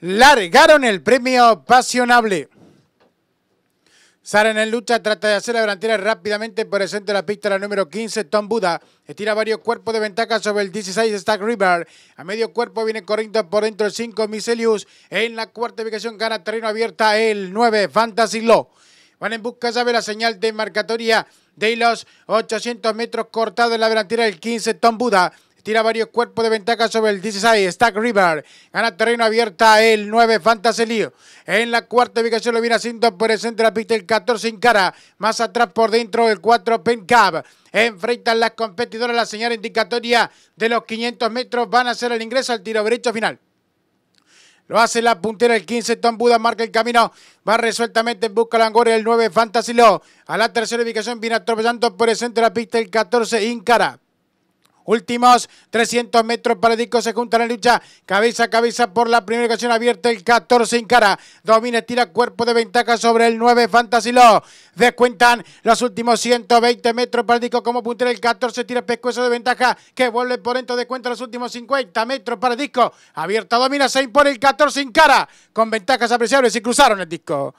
largaron el premio Pasionable. Saren en lucha, trata de hacer la delantera rápidamente por el centro de la pista, la número 15, Tom Buda. Estira varios cuerpos de ventaja sobre el 16, Stack River. A medio cuerpo viene corriendo por dentro el 5, Miselius. En la cuarta ubicación gana terreno abierta el 9, Fantasy Law. Van en busca, de la señal de marcatoria de los 800 metros cortados en la delantera del 15, Tom Buda. Tira varios cuerpos de ventaja sobre el 16. Stack River. Gana terreno abierta el 9 Fantasy Leo. En la cuarta ubicación lo viene haciendo por el centro de la pista el 14 Incara. Más atrás por dentro el 4 Pencab. Enfrentan las competidoras la señal indicatoria de los 500 metros. Van a hacer el ingreso al tiro derecho final. Lo hace la puntera el 15, Tom Buda marca el camino. Va resueltamente en busca de Langoria el 9, Fantasy Leo. A la tercera ubicación viene atropellando por el centro de la pista el 14, Incara. Últimos 300 metros para disco. Se juntan en lucha. Cabeza a cabeza por la primera ocasión abierta. El 14 en cara. Domina, tira cuerpo de ventaja sobre el 9 Fantasy Law. Descuentan los últimos 120 metros para disco. como puntero. El 14 tira pescuezo de ventaja que vuelve por dentro. Descuentan los últimos 50 metros para Disco. Abierta, domina, se impone el 14 en cara. Con ventajas apreciables y cruzaron el disco.